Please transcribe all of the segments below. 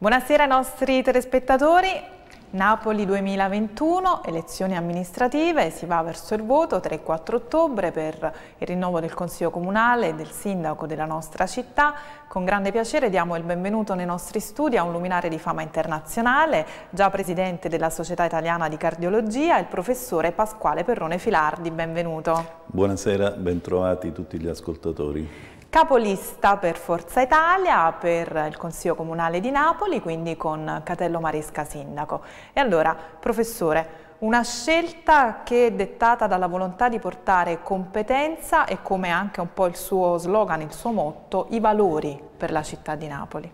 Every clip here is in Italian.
Buonasera ai nostri telespettatori. Napoli 2021, elezioni amministrative, si va verso il voto 3 4 ottobre per il rinnovo del Consiglio Comunale e del Sindaco della nostra città. Con grande piacere diamo il benvenuto nei nostri studi a un luminare di fama internazionale, già presidente della Società Italiana di Cardiologia, il professore Pasquale Perrone Filardi. Benvenuto. Buonasera, bentrovati tutti gli ascoltatori. Capolista per Forza Italia, per il Consiglio Comunale di Napoli, quindi con Catello Maresca Sindaco. E allora, professore, una scelta che è dettata dalla volontà di portare competenza e come anche un po' il suo slogan, il suo motto, i valori per la città di Napoli.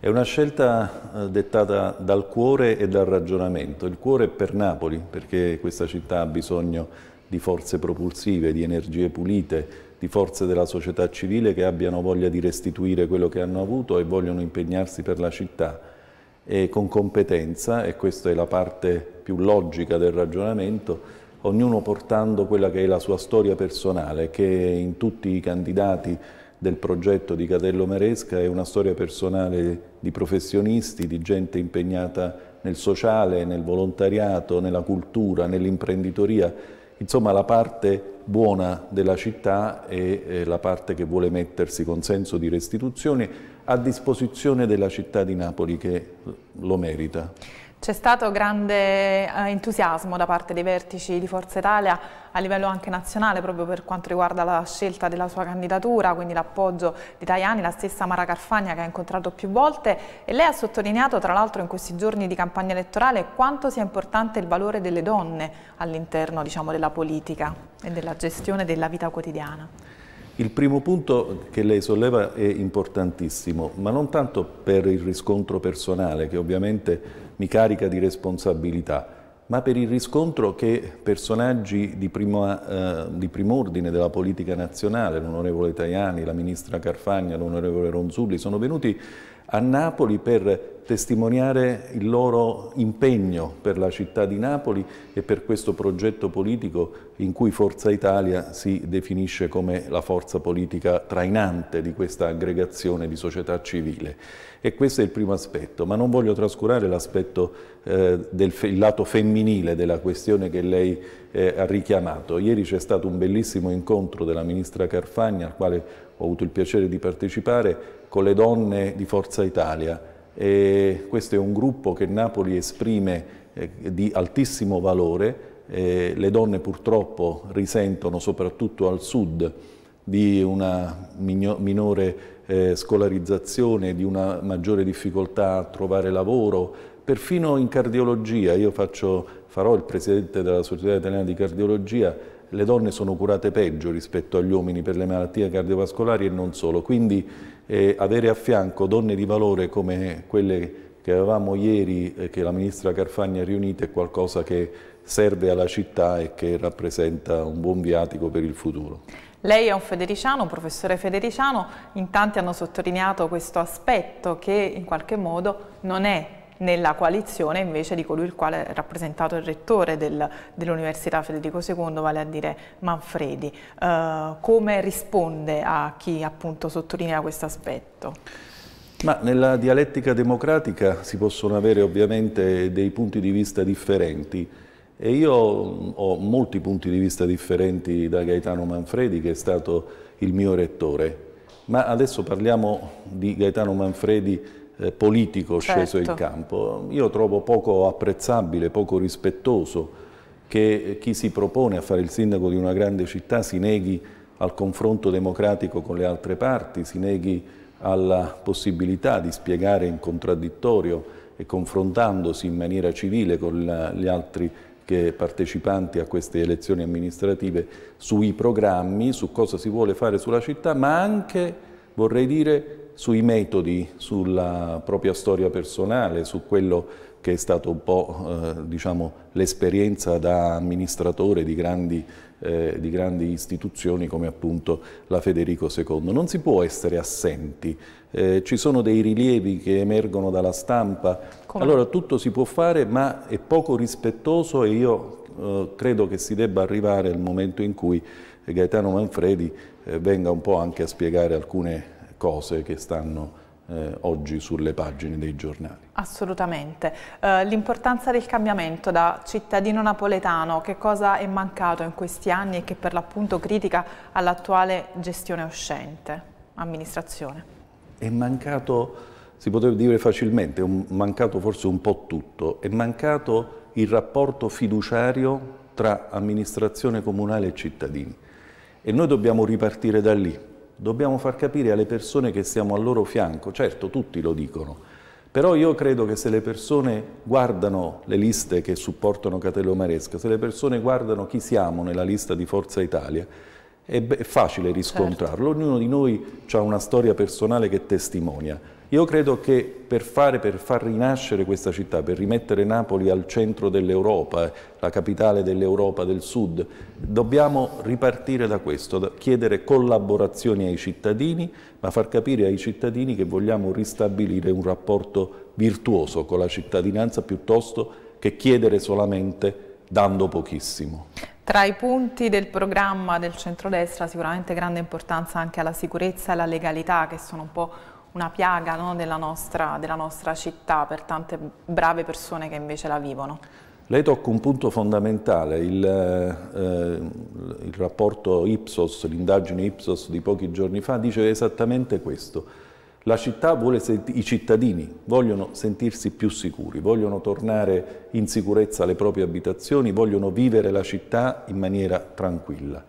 È una scelta eh, dettata dal cuore e dal ragionamento. Il cuore è per Napoli, perché questa città ha bisogno di forze propulsive, di energie pulite, di forze della società civile che abbiano voglia di restituire quello che hanno avuto e vogliono impegnarsi per la città e con competenza, e questa è la parte più logica del ragionamento, ognuno portando quella che è la sua storia personale, che in tutti i candidati del progetto di Cadello Maresca è una storia personale di professionisti, di gente impegnata nel sociale, nel volontariato, nella cultura, nell'imprenditoria insomma la parte buona della città e la parte che vuole mettersi con senso di restituzione a disposizione della città di Napoli che lo merita. C'è stato grande eh, entusiasmo da parte dei vertici di Forza Italia a livello anche nazionale proprio per quanto riguarda la scelta della sua candidatura, quindi l'appoggio di Tajani, la stessa Mara Carfagna che ha incontrato più volte e lei ha sottolineato tra l'altro in questi giorni di campagna elettorale quanto sia importante il valore delle donne all'interno diciamo, della politica e della gestione della vita quotidiana. Il primo punto che lei solleva è importantissimo, ma non tanto per il riscontro personale, che ovviamente mi carica di responsabilità, ma per il riscontro che personaggi di, prima, eh, di prim'ordine della politica nazionale, l'onorevole Tajani, la ministra Carfagna, l'onorevole Ronzulli, sono venuti a Napoli per testimoniare il loro impegno per la città di Napoli e per questo progetto politico in cui Forza Italia si definisce come la forza politica trainante di questa aggregazione di società civile. E questo è il primo aspetto, ma non voglio trascurare l'aspetto eh, del lato femminile della questione che lei eh, ha richiamato. Ieri c'è stato un bellissimo incontro della ministra Carfagna al quale ho avuto il piacere di partecipare con le donne di Forza Italia. E questo è un gruppo che Napoli esprime eh, di altissimo valore, eh, le donne purtroppo risentono soprattutto al sud di una minore eh, scolarizzazione, di una maggiore difficoltà a trovare lavoro, perfino in cardiologia, io faccio, farò il presidente della Società Italiana di Cardiologia, le donne sono curate peggio rispetto agli uomini per le malattie cardiovascolari e non solo. Quindi eh, avere a fianco donne di valore come quelle che avevamo ieri, e eh, che la ministra Carfagna ha riunito, è qualcosa che serve alla città e che rappresenta un buon viatico per il futuro. Lei è un federiciano, un professore federiciano, in tanti hanno sottolineato questo aspetto che in qualche modo non è nella coalizione invece di colui il quale è rappresentato il rettore del, dell'Università Federico II, vale a dire Manfredi. Uh, come risponde a chi appunto sottolinea questo aspetto? Ma nella dialettica democratica si possono avere ovviamente dei punti di vista differenti e io mm, ho molti punti di vista differenti da Gaetano Manfredi che è stato il mio rettore, ma adesso parliamo di Gaetano Manfredi eh, politico sceso in certo. campo. Io trovo poco apprezzabile, poco rispettoso che chi si propone a fare il sindaco di una grande città si neghi al confronto democratico con le altre parti, si neghi alla possibilità di spiegare in contraddittorio e confrontandosi in maniera civile con la, gli altri che partecipanti a queste elezioni amministrative sui programmi, su cosa si vuole fare sulla città, ma anche, vorrei dire, sui metodi, sulla propria storia personale, su quello che è stato un po' eh, diciamo, l'esperienza da amministratore di grandi, eh, di grandi, istituzioni come appunto la Federico II. Non si può essere assenti, eh, ci sono dei rilievi che emergono dalla stampa, come? allora tutto si può fare ma è poco rispettoso e io eh, credo che si debba arrivare al momento in cui Gaetano Manfredi eh, venga un po' anche a spiegare alcune cose che stanno eh, oggi sulle pagine dei giornali. Assolutamente. Eh, L'importanza del cambiamento da cittadino napoletano, che cosa è mancato in questi anni e che per l'appunto critica all'attuale gestione uscente, amministrazione? È mancato, si potrebbe dire facilmente, è mancato forse un po' tutto, è mancato il rapporto fiduciario tra amministrazione comunale e cittadini e noi dobbiamo ripartire da lì dobbiamo far capire alle persone che siamo al loro fianco, certo tutti lo dicono, però io credo che se le persone guardano le liste che supportano Catello Maresca, se le persone guardano chi siamo nella lista di Forza Italia, è facile certo. riscontrarlo, certo. ognuno di noi ha una storia personale che testimonia. Io credo che per, fare, per far rinascere questa città, per rimettere Napoli al centro dell'Europa, la capitale dell'Europa del Sud, dobbiamo ripartire da questo, chiedere collaborazioni ai cittadini, ma far capire ai cittadini che vogliamo ristabilire un rapporto virtuoso con la cittadinanza piuttosto che chiedere solamente dando pochissimo. Tra i punti del programma del centrodestra sicuramente grande importanza anche alla sicurezza e alla legalità che sono un po' una piaga no, della, nostra, della nostra città per tante brave persone che invece la vivono. Lei tocca un punto fondamentale, il, eh, il rapporto Ipsos, l'indagine Ipsos di pochi giorni fa dice esattamente questo. La città vuole i cittadini vogliono sentirsi più sicuri, vogliono tornare in sicurezza alle proprie abitazioni, vogliono vivere la città in maniera tranquilla.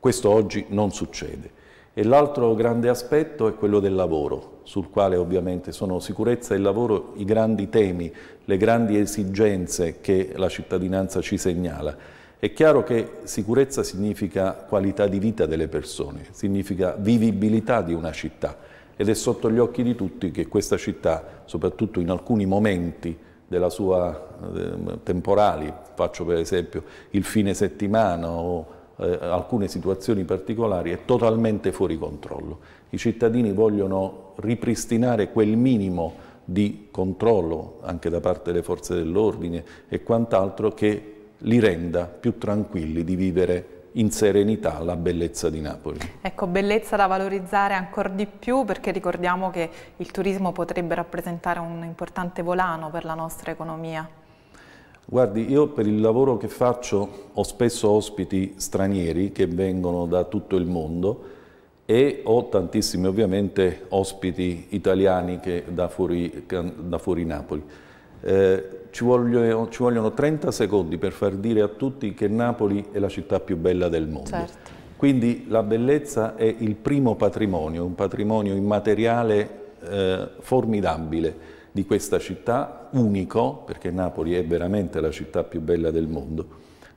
Questo oggi non succede. E l'altro grande aspetto è quello del lavoro, sul quale ovviamente sono sicurezza e lavoro i grandi temi, le grandi esigenze che la cittadinanza ci segnala. È chiaro che sicurezza significa qualità di vita delle persone, significa vivibilità di una città ed è sotto gli occhi di tutti che questa città, soprattutto in alcuni momenti della sua eh, temporali, faccio per esempio il fine settimana o eh, alcune situazioni particolari è totalmente fuori controllo. I cittadini vogliono ripristinare quel minimo di controllo anche da parte delle forze dell'ordine e quant'altro che li renda più tranquilli di vivere in serenità la bellezza di Napoli. Ecco, bellezza da valorizzare ancora di più perché ricordiamo che il turismo potrebbe rappresentare un importante volano per la nostra economia. Guardi, io per il lavoro che faccio ho spesso ospiti stranieri che vengono da tutto il mondo e ho tantissimi ovviamente ospiti italiani che da, fuori, da fuori Napoli. Eh, ci, vogliono, ci, vogliono, 30 secondi per far dire a tutti che Napoli è la città più bella del mondo. Certo. Quindi la bellezza è il primo patrimonio, un patrimonio immateriale eh, formidabile di questa città, unico, perché Napoli è veramente la città più bella del mondo,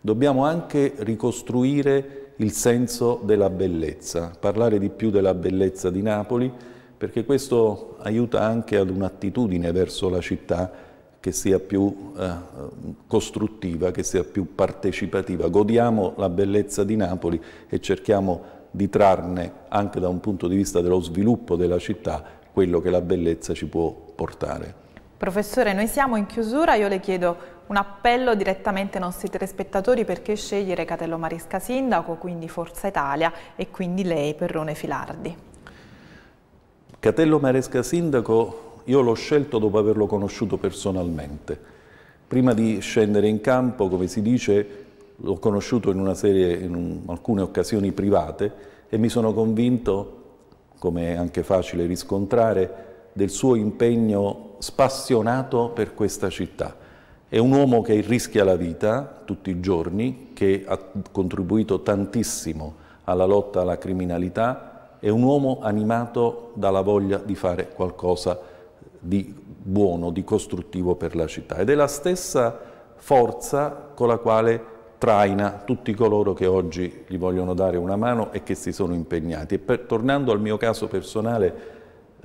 dobbiamo anche ricostruire il senso della bellezza, parlare di più della bellezza di Napoli, perché questo aiuta anche ad un'attitudine verso la città che sia più eh, costruttiva, che sia più partecipativa. Godiamo la bellezza di Napoli e cerchiamo di trarne anche da un punto di vista dello sviluppo della città quello che la bellezza ci può portare. Professore, noi siamo in chiusura, io le chiedo un appello direttamente ai nostri telespettatori perché scegliere Catello Maresca Sindaco, quindi Forza Italia e quindi lei, Perrone Filardi. Catello Maresca Sindaco io l'ho scelto dopo averlo conosciuto personalmente. Prima di scendere in campo, come si dice, l'ho conosciuto in, serie, in un, alcune occasioni private e mi sono convinto, come è anche facile riscontrare, del suo impegno spassionato per questa città. È un uomo che rischia la vita tutti i giorni, che ha contribuito tantissimo alla lotta alla criminalità, è un uomo animato dalla voglia di fare qualcosa di buono, di costruttivo per la città ed è la stessa forza con la quale traina tutti coloro che oggi gli vogliono dare una mano e che si sono impegnati. E per, tornando al mio caso personale,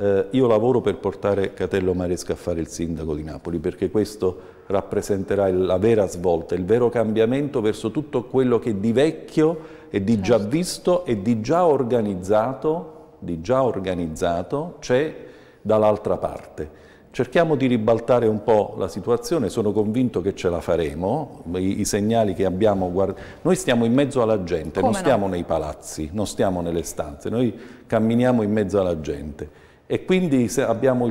eh, io lavoro per portare Catello Maresca a fare il sindaco di Napoli perché questo rappresenterà la vera svolta, il vero cambiamento verso tutto quello che di vecchio e di già certo. visto e di già organizzato, organizzato c'è dall'altra parte. Cerchiamo di ribaltare un po' la situazione, sono convinto che ce la faremo, i, i segnali che abbiamo, guard... noi stiamo in mezzo alla gente, Come non no? stiamo nei palazzi, non stiamo nelle stanze, noi camminiamo in mezzo alla gente. E quindi abbiamo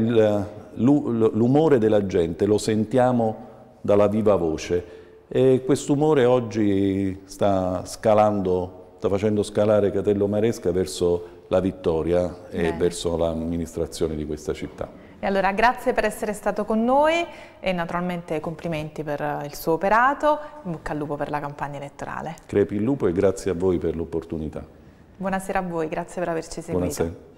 l'umore della gente, lo sentiamo dalla viva voce. E quest'umore oggi sta scalando, sta facendo scalare Catello Maresca verso la vittoria Beh. e verso l'amministrazione di questa città. E allora grazie per essere stato con noi e naturalmente complimenti per il suo operato, in bocca al lupo per la campagna elettorale. Crepi il lupo e grazie a voi per l'opportunità. Buonasera a voi, grazie per averci seguito. Buonasera.